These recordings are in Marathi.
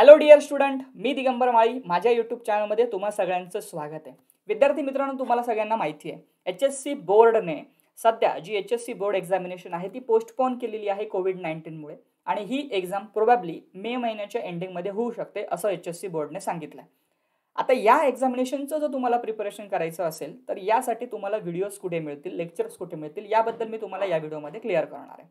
हॅलो डिअर स्टुडंट मी दिगंबर माळी माझ्या यूट्यूब चॅनलमध्ये तुम्हा सगळ्यांचं स्वागत आहे विद्यार्थी मित्रांनो तुम्हाला सगळ्यांना माहिती आहे एच एस सी बोर्डने सध्या जी H S C board examination आहे ती पोस्टपोन केलेली आहे कोविड नाईन्टीनमुळे आणि ही एक्झाम प्रोबॅबली मे महिन्याच्या एंडिंगमध्ये होऊ शकते असं एच एस सी बोर्डने सांगितलं आता या एक्झामिनेशनचं जर तुम्हाला प्रिपरेशन करायचं असेल तर यासाठी तुम्हाला व्हिडिओज कुठे मिळतील लेक्चर्स कुठे मिळतील याबद्दल मी तुम्हाला या व्हिडिओमध्ये क्लिअर करणार आहे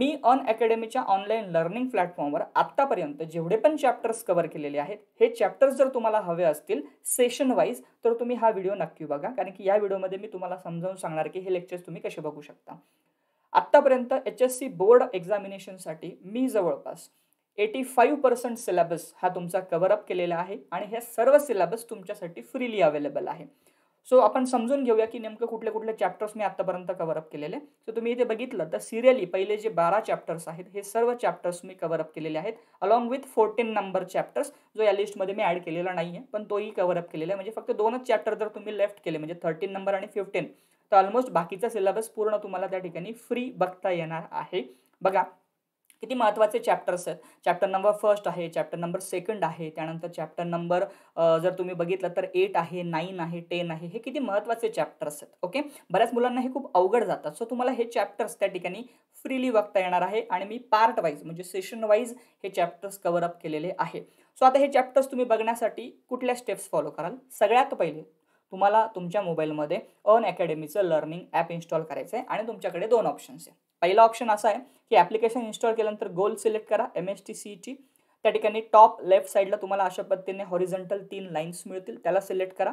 मी ऑन अकॅडमीच्या ऑनलाईन लर्निंग प्लॅटफॉर्मवर आत्तापर्यंत जेवढे पण चॅप्टर्स कवर केलेले आहेत हे चॅप्टर्स जर तुम्हाला हवे असतील सेशन वाईज तर तुम्ही हा व्हिडिओ नक्की बघा कारण की या व्हिडिओमध्ये मी तुम्हाला समजावून सांगणार की हे लेक्चर्स तुम्ही कसे बघू शकता आत्तापर्यंत एच एस सी बोर्ड एक्झामिनेशनसाठी मी जवळपास एटी फाईव्ह पर्सेंट सिलेबस हा तुमचा अप केलेला आहे आणि हे सर्व सिलेबस तुमच्यासाठी फ्रीली अवेलेबल आहे सो आपण समजून घेऊया की नेमकं कुठले कुठले चॅप्टर्स मी आत्तापर्यंत कव्हरअप केलेले सो तुम्ही इथे बघितलं तर सिरियली पहिले जे बारा चॅप्टर्स आहेत हे सर्व चॅप्टर्स मी कव्हरअप केलेले आहेत along with fourteen number chapters जो या लिस्टमध्ये मी ॲड केलेला नाही आहे पण तोही कव्हरअप केलेला आहे म्हणजे फक्त दोनच चॅप्टर जर तुम्ही लेफ्ट केले म्हणजे थर्टीन नंबर आणि फिफ्टीन तर ऑलमोस्ट बाकीचा सिलेबस पूर्ण तुम्हाला त्या ठिकाणी फ्री बघता येणार आहे बघा किती महत्त्वाचे चॅप्टर्स आहेत चॅप्टर नंबर फर्स्ट आहे चॅप्टर नंबर सेकंड आहे त्यानंतर चॅप्टर नंबर जर तुम्ही बघितलं तर एट आहे नाईन आहे टेन आहे हे किती महत्त्वाचे चॅप्टर्स आहेत ओके बऱ्याच मुलांना हे खूप अवघड जातात सो तुम्हाला हे चॅप्टर्स त्या ठिकाणी फ्रीली बघता येणार आहे आणि मी पार्ट वाईज म्हणजे सेशन वाईज हे चॅप्टर्स कवर अप केलेले आहे सो आता हे चॅप्टर्स तुम्ही बघण्यासाठी कुठल्या स्टेप्स फॉलो कराल सगळ्यात पहिले तुम्हाला तुमच्या मोबाईलमध्ये अन अकॅडमीचं लर्निंग ॲप इन्स्टॉल करायचं आहे आणि तुमच्याकडे दोन ऑप्शन्स आहे पहिला ऑप्शन असा आहे की ॲप्लिकेशन इन्स्टॉल केल्यानंतर गोल सिलेक्ट करा एम एस टी सीची त्या ठिकाणी टॉप लेफ्ट साईडला तुम्हाला अशा पद्धतीने हॉरिझेंटल तीन लाईन्स मिळतील त्याला सिलेक्ट करा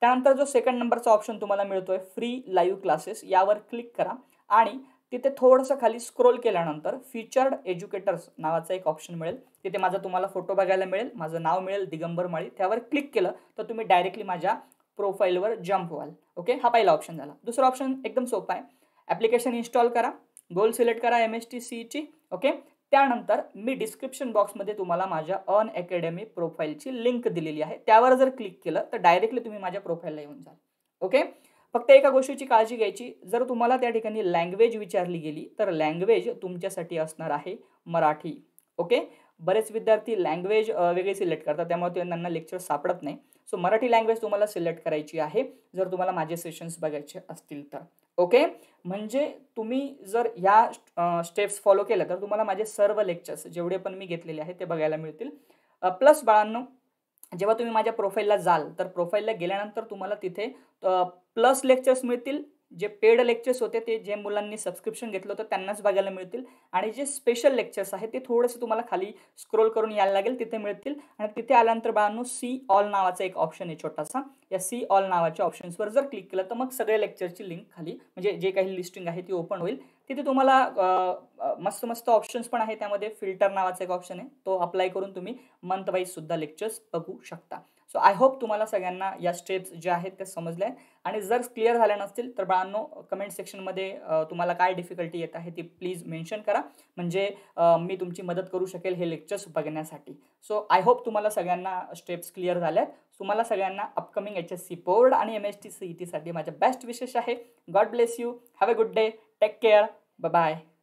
त्यानंतर जो सेकंड नंबरचा ऑप्शन तुम्हाला मिळतो आहे फ्री लाईव्ह क्लासेस यावर क्लिक करा आणि तिथे थोडंसं खाली स्क्रोल केल्यानंतर फीचर्ड एज्युकेटर्स नावाचा एक ऑप्शन मिळेल तिथे माझा तुम्हाला फोटो बघायला मिळेल माझं नाव मिळेल दिगंबर माळी त्यावर क्लिक केलं तर तुम्ही डायरेक्टली माझ्या प्रोफाईलवर जंप व्हाल ओके हा पहिला ऑप्शन झाला दुसरा ऑप्शन एकदम सोपा आहे ॲप्लिकेशन इन्स्टॉल करा गोल सिलेक्ट करा एम एस टी सीची ओके त्यानंतर मी डिस्क्रिप्शन बॉक्समध्ये तुम्हाला माझ्या अन अकॅडमी प्रोफाईलची लिंक दिलेली आहे त्यावर जर क्लिक केलं तर डायरेक्टली तुम्ही माझ्या प्रोफाईलला येऊन जाल ओके फक्त एका गोष्टीची काळजी घ्यायची जर तुम्हाला त्या ठिकाणी लँग्वेज विचारली गेली तर लँग्वेज तुमच्यासाठी असणार आहे मराठी ओके बरेच विद्यार्थी लँग्वेज वेगळी सिलेक्ट करतात त्यामुळे त्यांना लेक्चर सापडत नाही सो मराठी लँग्वेज तुम्हाला सिलेक्ट करायची आहे जर तुम्हाला माझे सेशन्स बघायचे असतील तर ओके म्हणजे तुम्ही जर ह्या स्टेप्स फॉलो केलं तर तुम्हाला माझे सर्व लेक्चर्स जेवढे पण मी घेतलेले आहेत ते बघायला मिळतील प्लस बाळांनो जेव्हा तुम्ही माझ्या प्रोफाईलला जाल तर प्रोफाईलला गेल्यानंतर तुम्हाला तिथे प्लस लेक्चर्स मिळतील जे पेड लेक्चर्स होते ते जे मुलांनी सबस्क्रिप्शन घेतलं होतं त्यांनाच बघायला मिळतील आणि जे स्पेशल लेक्चर्स आहेत ते थोडंसं तुम्हाला खाली स्क्रोल करून यायला लागेल तिथे मिळतील आणि तिथे आल्यानंतर बाळांनो सी ऑल नावाचा एक ऑप्शन आहे छोटासा या सी ऑल नावाच्या ऑप्शन्सवर जर क्लिक केलं तर मग सगळ्या लेक्चरची लिंक खाली म्हणजे जे काही लिस्टिंग आहे ती ओपन होईल तिथे तुम्हाला मस्त मस्त ऑप्शन्स पण आहे त्यामध्ये फिल्टर नावाचा एक ऑप्शन आहे तो अप्लाय करून तुम्ही मंथ वाईज सुद्धा लेक्चर्स बघू शकता सो आय होप तुम्हाला सगळ्यांना या स्टेप्स ज्या आहेत त्या समजल्या आहेत आणि जर क्लिअर झाल्या नसतील तर बाळांनो कमेंट सेक्शनमध्ये तुम्हाला काय डिफिकल्टी येत आहे ती प्लीज मेन्शन करा म्हणजे मी तुमची मदत करू शकेल हे लेक्चर्स बघण्यासाठी सो आय होप तुम्हाला सगळ्यांना स्टेप्स क्लिअर झाल्या आहेत तुम्हाला सगळ्यांना upcoming H S C board आणि M S T C E e टीसाठी माझ्या बेस्ट विशेष आहे God bless you have a good day Take care. Bye bye.